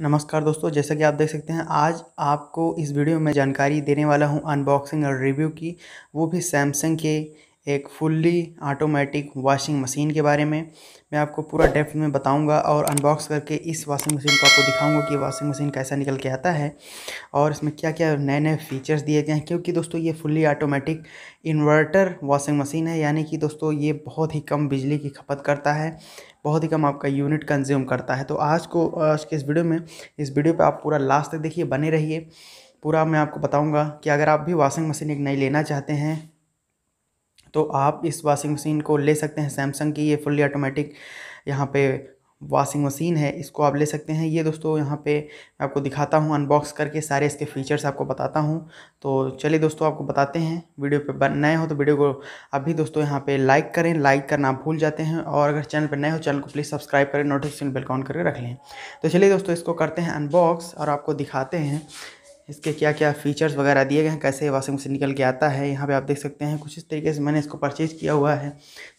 नमस्कार दोस्तों जैसा कि आप देख सकते हैं आज आपको इस वीडियो में जानकारी देने वाला हूं अनबॉक्सिंग और रिव्यू की वो भी सैमसंग के एक फुल्ली आटोमेटिक वाशिंग मशीन के बारे में मैं आपको पूरा डेप्थ में बताऊंगा और अनबॉक्स करके इस वाशिंग मशीन को आपको दिखाऊंगा कि वाशिंग मशीन कैसा निकल के आता है और इसमें क्या क्या नए नए फीचर्स दिए गए हैं क्योंकि दोस्तों ये fully automatic inverter washing machine है यानी कि दोस्तों ये बहुत ही कम बिजली की खपत करता है बहुत ही कम आपका यूनिट कंज्यूम करता है तो आज को आज के इस वीडियो में इस वीडियो पर आप पूरा लास्ट तक देखिए बने रहिए पूरा मैं आपको बताऊंगा कि अगर आप भी वाशिंग मशीन एक नई लेना चाहते हैं तो आप इस वॉशिंग मशीन को ले सकते हैं सैमसंग की ये फुल्ली ऑटोमेटिक यहाँ पे वॉशिंग मशीन है इसको आप ले सकते हैं ये दोस्तों यहाँ पे मैं आपको दिखाता हूँ अनबॉक्स करके सारे इसके फीचर्स आपको बताता हूँ तो चलिए दोस्तों आपको बताते हैं वीडियो पे बन नए हो तो वीडियो को अभी दोस्तों यहाँ पे लाइक करें लाइक करना भूल जाते हैं और अगर चैनल पर नए हो चैनल को प्लीज़ सब्सक्राइब करें नोटिफिकेशन बिल्कुल ऑन करके रख लें तो चलिए दोस्तों इसको करते हैं अनबॉक्स और आपको दिखाते हैं इसके क्या क्या फ़ीचर्स वगैरह दिए गए हैं कैसे ये वॉशिंग मशीन निकल के आता है यहाँ पे आप देख सकते हैं कुछ इस तरीके से मैंने इसको परचेज़ किया हुआ है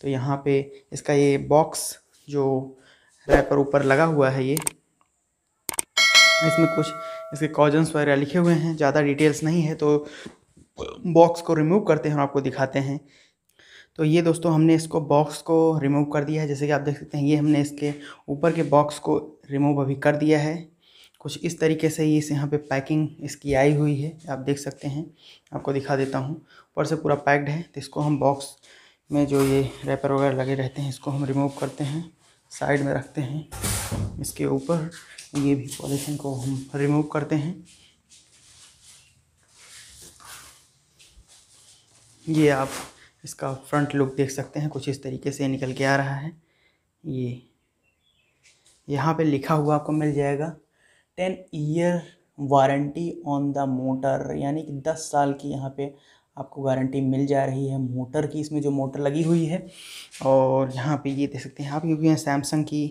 तो यहाँ पे इसका ये बॉक्स जो रैपर ऊपर लगा हुआ है ये इसमें कुछ इसके कॉजन्स वगैरह लिखे हुए हैं ज़्यादा डिटेल्स नहीं है तो बॉक्स को रिमूव करते हैं आपको दिखाते हैं तो ये दोस्तों हमने इसको बॉक्स को रिमूव कर दिया है जैसे कि आप देख सकते हैं ये हमने इसके ऊपर के बॉक्स को रिमूव अभी कर दिया है कुछ इस तरीके से ये इस यहाँ पे पैकिंग इसकी आई हुई है आप देख सकते हैं आपको दिखा देता हूँ ऊपर से पूरा पैक्ड है तो इसको हम बॉक्स में जो ये रैपर वगैरह लगे रहते हैं इसको हम रिमूव करते हैं साइड में रखते हैं इसके ऊपर ये भी पॉलीथीन को हम रिमूव करते हैं ये आप इसका फ्रंट लुक देख सकते हैं कुछ इस तरीके से निकल के आ रहा है ये यहाँ पे लिखा हुआ आपको मिल जाएगा ten year warranty on the motor यानी कि दस साल की यहाँ पे आपको गारंटी मिल जा रही है मोटर की इसमें जो मोटर लगी हुई है और यहाँ पे ये देख सकते हैं आप क्योंकि यहाँ सैमसंग की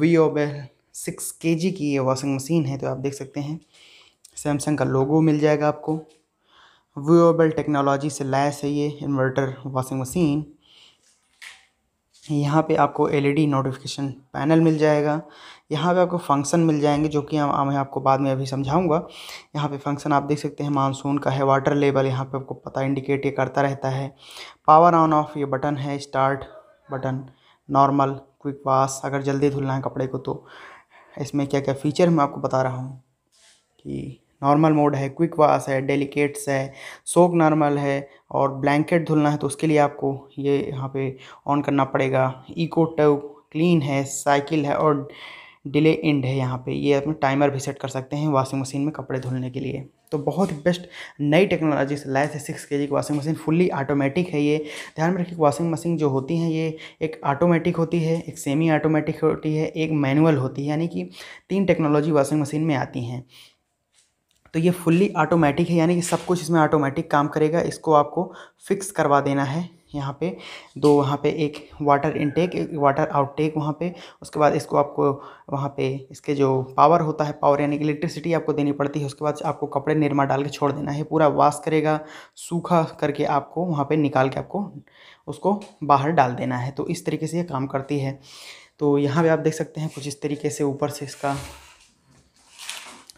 वी ओबेल सिक्स के जी की ये वॉशिंग मशीन है तो आप देख सकते हैं सैमसंग का लोगो मिल जाएगा आपको वी ओबेल टेक्नोलॉजी से लैस है ये इन्वर्टर वॉशिंग मशीन यहाँ पे आपको एलईडी नोटिफिकेशन पैनल मिल जाएगा यहाँ पे आपको फंक्शन मिल जाएंगे जो कि मैं आपको बाद में अभी समझाऊंगा यहाँ पे फंक्शन आप देख सकते हैं मानसून का है वाटर लेवल यहाँ पे आपको पता इंडिकेट ये करता रहता है पावर ऑन ऑफ ये बटन है start button normal quick wash अगर जल्दी धुलना है कपड़े को तो इसमें क्या क्या फ़ीचर मैं आपको बता रहा हूँ कि नॉर्मल मोड है क्विक वास है डेलिकेट्स है सोक नॉर्मल है और ब्लैंकेट धुलना है तो उसके लिए आपको ये यहाँ पे ऑन करना पड़ेगा इको टव क्लीन है साइकिल है और डिले इंड है यहाँ पे ये अपने टाइमर भी सेट कर सकते हैं वॉशिंग मशीन में कपड़े धुलने के लिए तो बहुत ही बेस्ट नई टेक्नोलॉजी से लाए थे सिक्स के जी की वॉशिंग मशीन फुल्ली ऑटोमेटिक है ये ध्यान में रखिए वॉशिंग मशीन जो होती हैं ये एक ऑटोमेटिक होती है एक सेमी ऑटोमेटिक होती है एक मैनुअल होती है यानी कि तीन टेक्नोलॉजी वॉशिंग मशीन में आती हैं तो ये फुल्ली ऑटोमेटिक है यानी कि सब कुछ इसमें ऑटोमेटिक काम करेगा इसको आपको फिक्स करवा देना है यहाँ पे दो वहाँ पे एक वाटर इनटेक एक वाटर आउटटेक वहाँ पे उसके बाद इसको आपको वहाँ पे इसके जो पावर होता है पावर यानी कि इलेक्ट्रिसिटी आपको देनी पड़ती है उसके बाद आपको कपड़े निरमा डाल के छोड़ देना है पूरा वाश करेगा सूखा करके आपको वहाँ पे निकाल के आपको उसको बाहर डाल देना है तो इस तरीके से ये काम करती है तो यहाँ पर आप देख सकते हैं कुछ इस तरीके से ऊपर से इसका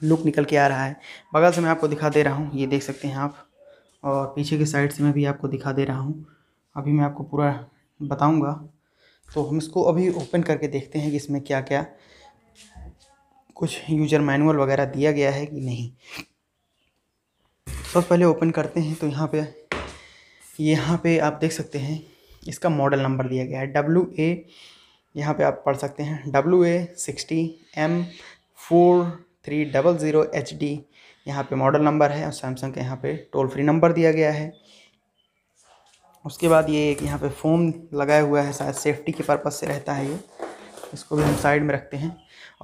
लुक निकल के आ रहा है बगल से मैं आपको दिखा दे रहा हूँ ये देख सकते हैं आप और पीछे के साइड से मैं भी आपको दिखा दे रहा हूँ अभी मैं आपको पूरा बताऊँगा तो हम इसको अभी ओपन करके देखते हैं कि इसमें क्या क्या कुछ यूजर मैनुअल वगैरह दिया गया है कि नहीं सबसे पहले ओपन करते हैं तो यहाँ पे यहाँ पे आप देख सकते हैं इसका मॉडल नंबर दिया गया है डब्ल्यू ए यहाँ पर आप पढ़ सकते हैं W A sixty M four three double zero H D यहाँ पर मॉडल नंबर है और सैमसंग का यहाँ पे टोल फ्री नंबर दिया गया है उसके बाद ये एक यहाँ पे फोम लगाया हुआ है शायद सेफ्टी के पर्पज़ से रहता है ये इसको भी हम साइड में रखते हैं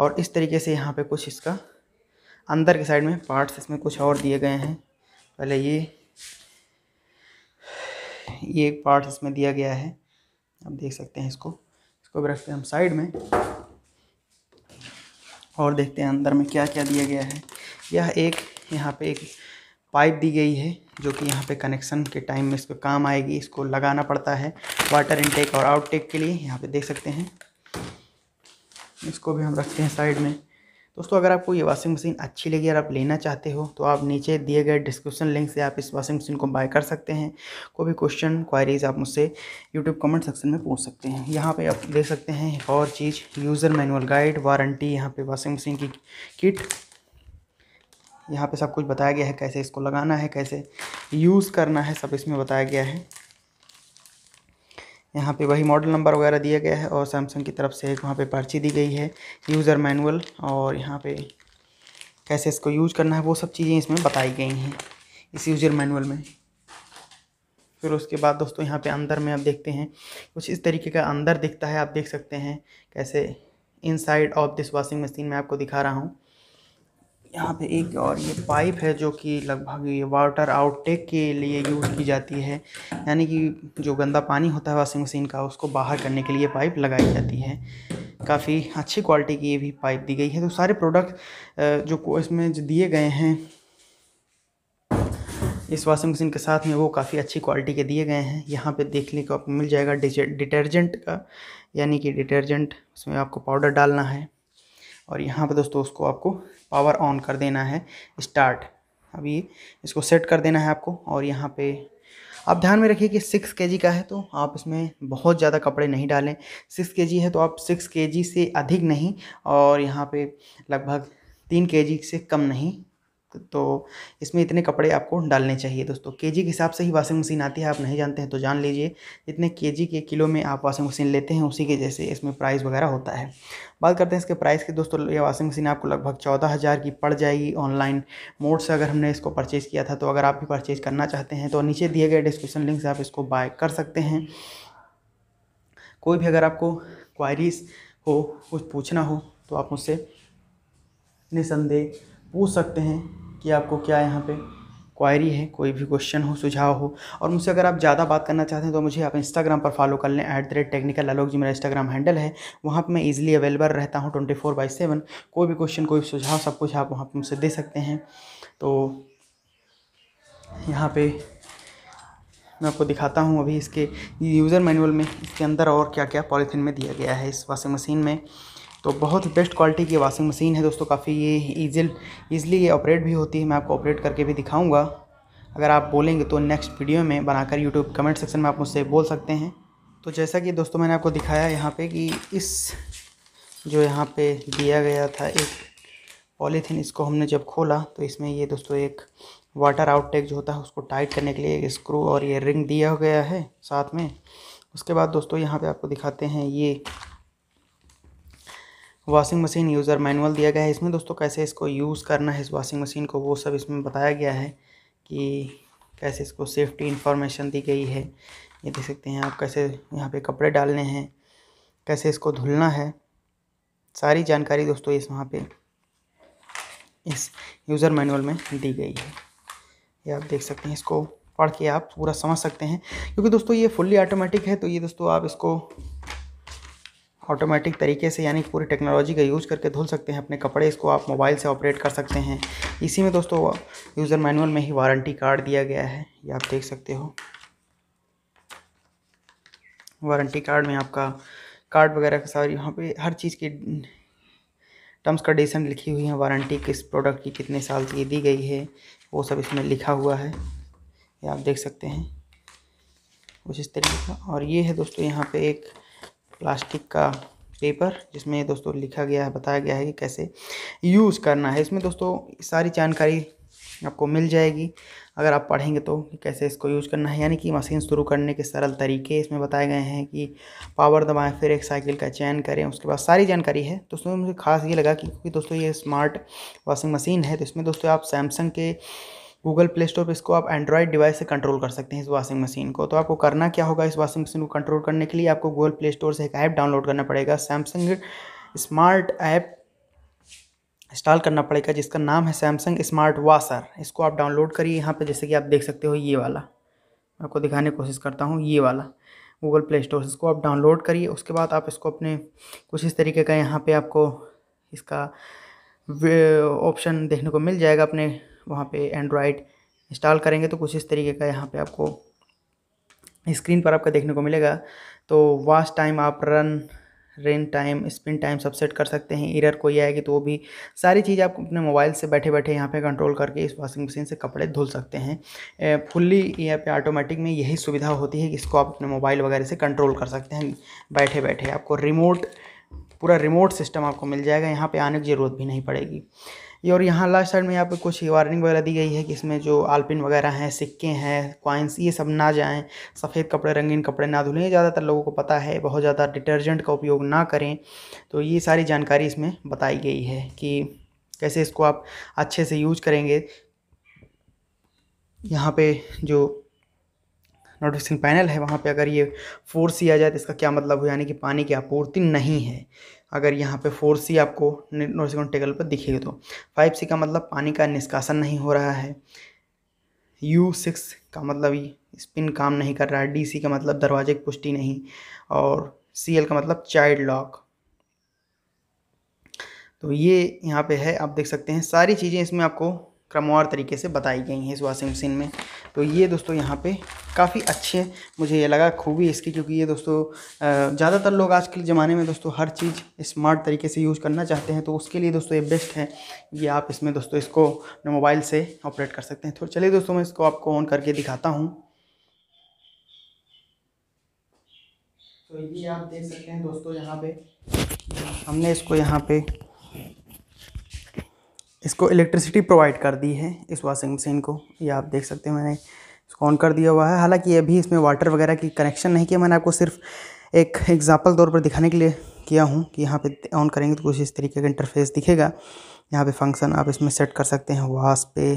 और इस तरीके से यहाँ पे कुछ इसका अंदर के साइड में पार्ट्स इसमें कुछ और दिए गए हैं पहले ये ये एक पार्ट इसमें दिया गया है आप देख सकते हैं इसको इसको भी रखते हैं हम साइड में और देखते हैं अंदर में क्या क्या दिया गया है यह एक यहाँ पे एक पाइप दी गई है जो कि यहाँ पे कनेक्शन के टाइम में इसको काम आएगी इसको लगाना पड़ता है वाटर इनटेक और आउटटेक के लिए यहाँ पे देख सकते हैं इसको भी हम रखते हैं साइड में दोस्तों अगर आपको ये वॉशिंग मशीन अच्छी लगी और आप लेना चाहते हो तो आप नीचे दिए गए डिस्क्रिप्शन लिंक से आप इस वॉशिंग मशीन को बाय कर सकते हैं कोई भी क्वेश्चन क्वायरीज आप मुझसे यूट्यूब कमेंट सेक्शन में पूछ सकते हैं यहाँ पे आप देख सकते हैं और चीज़ यूज़र मैनुअल गाइड वारंटी यहाँ पर वॉशिंग मशीन की किट यहाँ पर सब कुछ बताया गया है कैसे इसको लगाना है कैसे यूज़ करना है सब इसमें बताया गया है यहाँ पे वही मॉडल नंबर वगैरह दिया गया है और सैमसंग की तरफ से एक वहाँ पे पर्ची दी गई है यूज़र मैनुअल और यहाँ पे कैसे इसको यूज करना है वो सब चीज़ें इसमें बताई गई हैं इस यूज़र मैनुअल में फिर उसके बाद दोस्तों यहाँ पे अंदर में आप देखते हैं कुछ इस तरीके का अंदर दिखता है आप देख सकते हैं कैसे inside of this washing machine मैं आपको दिखा रहा हूँ यहाँ पे एक और ये पाइप है जो कि लगभग ये वाटर आउटटेक के लिए यूज़ की जाती है यानी कि जो गंदा पानी होता है वॉशिंग मशीन का उसको बाहर करने के लिए पाइप लगाई जाती है काफ़ी अच्छी क्वालिटी की ये भी पाइप दी गई है तो सारे प्रोडक्ट जो इसमें जो दिए गए हैं इस वॉशिंग मशीन के साथ में वो काफ़ी अच्छी क्वालिटी के दिए गए हैं यहाँ पे देखने को आपको मिल जाएगा डिटर्जेंट का यानी कि डिटर्जेंट उसमें आपको पाउडर डालना है और यहाँ पर दोस्तों उसको आपको पावर ऑन कर देना है स्टार्ट अभी इसको सेट कर देना है आपको और यहाँ पे आप ध्यान में रखिए कि सिक्स के का है तो आप इसमें बहुत ज़्यादा कपड़े नहीं डालें सिक्स के है तो आप सिक्स के से अधिक नहीं और यहाँ पे लगभग तीन के से कम नहीं तो इसमें इतने कपड़े आपको डालने चाहिए दोस्तों केजी के हिसाब से ही वाशिंग मशीन आती है आप नहीं जानते हैं तो जान लीजिए जितने केजी के किलो में आप वाशिंग मशीन लेते हैं उसी के जैसे इसमें प्राइस वगैरह होता है बात करते हैं इसके प्राइस की दोस्तों ये वाशिंग मशीन आपको लगभग चौदह हज़ार की पड़ जाएगी ऑनलाइन मोड से अगर हमने इसको परचेज़ किया था तो अगर आप भी परचेज़ करना चाहते हैं तो नीचे दिए गए डिस्क्रिप्शन लिंक से आप इसको बाय कर सकते हैं कोई भी अगर आपको क्वायरीज हो कुछ पूछना हो तो आप मुझसे निसंदेह पूछ सकते हैं कि आपको क्या यहाँ पे क्वायरी है कोई भी क्वेश्चन हो सुझाव हो और मुझसे अगर आप ज़्यादा बात करना चाहते हैं तो मुझे आप इंस्टाग्राम पर फॉलो कर लें at the rate technical Alok ji मेरा इंस्टाग्राम हैंडल है वहाँ पर मैं ईजिली अवेलेबल रहता हूँ ट्वेंटी फोर बाई सेवन कोई भी क्वेश्चन कोई भी सुझाव सब कुछ आप वहाँ पर मुझसे दे सकते हैं तो यहाँ पे मैं आपको दिखाता हूँ अभी इसके यूज़र मैनुअल में इसके अंदर और क्या क्या पॉलीथीन में दिया गया है इस वॉशिंग मशीन में तो बहुत बेस्ट क्वालिटी की वाशिंग मशीन है दोस्तों काफ़ी ये ईजिल ईजिली ये ऑपरेट भी होती है मैं आपको ऑपरेट करके भी दिखाऊंगा अगर आप बोलेंगे तो नेक्स्ट वीडियो में बनाकर यूट्यूब कमेंट सेक्शन में आप मुझसे बोल सकते हैं तो जैसा कि दोस्तों मैंने आपको दिखाया यहाँ पे कि इस जो यहाँ पे दिया गया था एक पॉलीथीन इसको हमने जब खोला तो इसमें ये दोस्तों एक वाटर आउटटेक जो होता है उसको टाइट करने के लिए एक स्क्रू और ये रिंग दिया गया है साथ में उसके बाद दोस्तों यहाँ पे आपको दिखाते हैं ये वॉशिंग मशीन यूज़र मैनुअल दिया गया है इसमें दोस्तों कैसे इसको यूज़ करना है इस वॉशिंग मशीन को वो सब इसमें बताया गया है कि कैसे इसको सेफ्टी इन्फॉर्मेशन दी गई है ये देख सकते हैं आप कैसे यहाँ पे कपड़े डालने हैं कैसे इसको धुलना है सारी जानकारी दोस्तों इस वहाँ पे इस यूज़र मैनुअल में दी गई है ये आप देख सकते हैं इसको पढ़ के आप पूरा समझ सकते हैं क्योंकि दोस्तों ये फुल्ली ऑटोमेटिक है तो ये दोस्तों आप इसको ऑटोमेटिक तरीके से यानी पूरी टेक्नोलॉजी का यूज़ करके धुल सकते हैं अपने कपड़े इसको आप मोबाइल से ऑपरेट कर सकते हैं इसी में दोस्तों यूज़र मैनुअल में ही वारंटी कार्ड दिया गया है ये आप देख सकते हो वारंटी कार्ड में आपका कार्ड वगैरह का सारी यहाँ पे हर चीज़ की टर्म्स कंडीशन लिखी हुई है वारंटी किस प्रोडक्ट की कितने साल की दी गई है वो सब इसमें लिखा हुआ है ये आप देख सकते हैं उस तरीके का और ये है दोस्तों यहाँ पे एक प्लास्टिक का पेपर जिसमें दोस्तों लिखा गया है बताया गया है कि कैसे यूज़ करना है इसमें दोस्तों सारी जानकारी आपको मिल जाएगी अगर आप पढ़ेंगे तो कैसे इसको यूज़ करना है यानी कि मशीन शुरू करने के सरल तरीके इसमें बताए गए हैं कि पावर दबाएं फिर एक साइकिल का चयन करें उसके बाद सारी जानकारी है दोस्तों मुझे खास ये लगा कि क्योंकि दोस्तों ये स्मार्ट वॉशिंग मशीन है तो इसमें दोस्तों आप सैमसंग के गूगल प्ले स्टोर पर इसको आप एंड्रॉयड डिवाइस से कंट्रोल कर सकते हैं इस वॉशिंग मशीन को तो आपको करना क्या होगा इस वॉशिंग मशीन को कंट्रोल करने के लिए आपको गूगल प्ले स्टोर से एक ऐप डाउनलोड करना पड़ेगा सैमसंग स्मार्ट ऐप इंस्टॉल करना पड़ेगा जिसका नाम है सैमसंग स्मार्ट वाशर इसको आप डाउनलोड करिए यहाँ पर जैसे कि आप देख सकते हो ये वाला मैं आपको दिखाने की कोशिश करता हूँ ये वाला गूगल प्ले स्टोर से इसको आप डाउनलोड करिए उसके बाद आप इसको अपने कुछ इस तरीके का यहाँ पे आपको इसका ऑप्शन देखने को मिल जाएगा अपने वहाँ पे एंड्रॉयड इंस्टॉल करेंगे तो कुछ इस तरीके का यहाँ पे आपको स्क्रीन पर आपका देखने को मिलेगा तो वास्ट टाइम आप रन रेन टाइम स्पिन टाइम सब सेट कर सकते हैं इरर कोई आएगी तो वो भी सारी चीज़ आप अपने मोबाइल से बैठे बैठे यहाँ पे कंट्रोल करके इस वॉशिंग मशीन से कपड़े धुल सकते हैं फुल्ली यहाँ पे ऑटोमेटिक में यही सुविधा होती है कि इसको आप अपने मोबाइल वगैरह से कंट्रोल कर सकते हैं बैठे बैठे आपको रिमोट पूरा रिमोट सिस्टम आपको मिल जाएगा यहाँ पर आने की ज़रूरत भी नहीं पड़ेगी ये और यहाँ लास्ट साइड में यहाँ पे कुछ वार्निंग वगैरह दी गई है कि इसमें जो आलपिन वगैरह हैं सिक्के हैं कॉइन्स ये सब ना जाएं सफ़ेद कपड़े रंगीन कपड़े ना धुलें ज़्यादातर लोगों को पता है बहुत ज़्यादा डिटर्जेंट का उपयोग ना करें तो ये सारी जानकारी इसमें बताई गई है कि कैसे इसको आप अच्छे से यूज करेंगे यहाँ पे जो नोटिफिकेशन पैनल है वहाँ पे अगर ये फोर्स किया जाए तो इसका क्या मतलब हो यानी कि पानी की आपूर्ति नहीं है अगर यहाँ पे फोर सी आपको नोरसिकॉन टेबल पर दिखेगी तो फाइव सी का मतलब पानी का निष्कासन नहीं हो रहा है यू सिक्स का मतलब स्पिन काम नहीं कर रहा है डी सी का मतलब दरवाजे की पुष्टि नहीं और सी एल का मतलब चाइल्ड लॉक तो ये यहाँ पे है आप देख सकते हैं सारी चीज़ें इसमें आपको क्रमवार तरीके से बताई गई हैं इस वॉशिंग मशीन में तो ये दोस्तों यहाँ पे काफ़ी अच्छे मुझे ये लगा खूबी इसकी क्योंकि ये दोस्तों ज़्यादातर लोग आज के ज़माने में दोस्तों हर चीज़ स्मार्ट तरीके से यूज़ करना चाहते हैं तो उसके लिए दोस्तों ये बेस्ट है ये आप इसमें दोस्तों इसको मोबाइल से ऑपरेट कर सकते हैं तो चलिए दोस्तों मैं इसको आपको ऑन करके दिखाता हूँ तो ये आप देख सकते हैं दोस्तों यहाँ पे हमने इसको यहाँ पे इसको इलेक्ट्रिसिटी प्रोवाइड कर दी है इस वॉशिंग मशीन को ये आप देख सकते हैं मैंने इसको ऑन कर दिया हुआ है हालांकि अभी इसमें वाटर वगैरह की कनेक्शन नहीं किया मैंने आपको सिर्फ एक एग्जाम्पल तौर पर दिखाने के लिए किया हूँ कि यहाँ पे ऑन करेंगे तो कुछ इस तरीके का इंटरफेस दिखेगा यहाँ पे फंक्शन आप इसमें सेट कर सकते हैं वास पे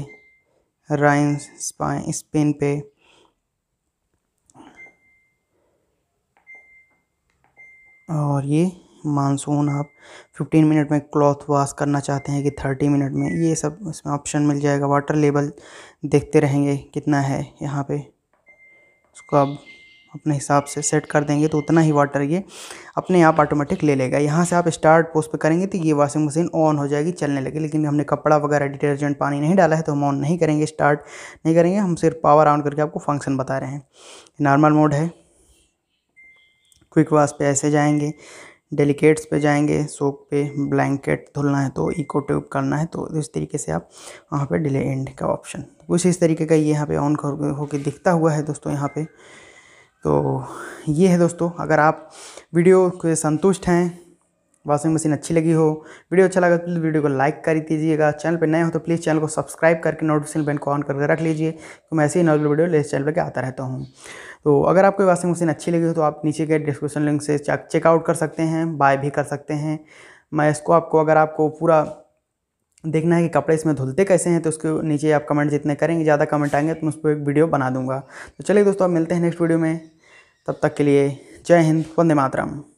राइन स्पाइन स्पिन पे और ये मानसून आप 15 मिनट में क्लॉथ वॉश करना चाहते हैं कि 30 मिनट में ये सब इसमें ऑप्शन मिल जाएगा वाटर लेवल देखते रहेंगे कितना है यहाँ पे इसको आप अपने हिसाब से सेट कर देंगे तो उतना ही वाटर ये अपने आप ऑटोमेटिक ले लेगा यहाँ से आप स्टार्ट पोस्ट पे करेंगे तो ये वॉशिंग मशीन ऑन हो जाएगी चलने लगे लेकिन हमने कपड़ा वगैरह डिटर्जेंट पानी नहीं डाला है तो हम ऑन नहीं करेंगे स्टार्ट नहीं करेंगे हम सिर्फ पावर ऑन करके आपको फंक्शन बता रहे हैं नॉर्मल मोड है क्विक वाश पे ऐसे जाएंगे डेलीकेट्स पे जाएंगे सोप पे ब्लैंकेट धुलना है तो इको ट्यूब करना है तो इस तरीके से आप वहाँ पे डिले एंड का ऑप्शन कुछ इस तरीके का ये यहाँ पे ऑन होकर दिखता हुआ है दोस्तों यहाँ पे तो ये है दोस्तों अगर आप वीडियो के संतुष्ट हैं वॉशिंग मशीन अच्छी लगी हो वीडियो अच्छा लगा तो प्लीज़ वीडियो को लाइक कर दीजिएगा चैनल पर नए हो तो प्लीज़ चैनल को सब्सक्राइब करके नोटिफिकेशन बैन को ऑन करके रख लीजिए तो मैं ऐसे ही नॉर्मल वीडियो लेस चैनल पर आता रहता हूँ तो अगर आपको वॉशिंग मशीन अच्छी लगी हो तो आप नीचे के डिस्क्रिप्शन लिंक से चेकआउट कर सकते हैं बाय भी कर सकते हैं मैं इसको आपको अगर आपको पूरा देखना है कि कपड़े इसमें धुलते कैसे हैं तो उसके नीचे आप कमेंट जितने करेंगे ज़्यादा कमेंट आएंगे तो मैं उस पर एक वीडियो बना दूंगा तो चलिए दोस्तों आप मिलते हैं नेक्स्ट वीडियो में तब तक के लिए जय हिंद वंदे मातरम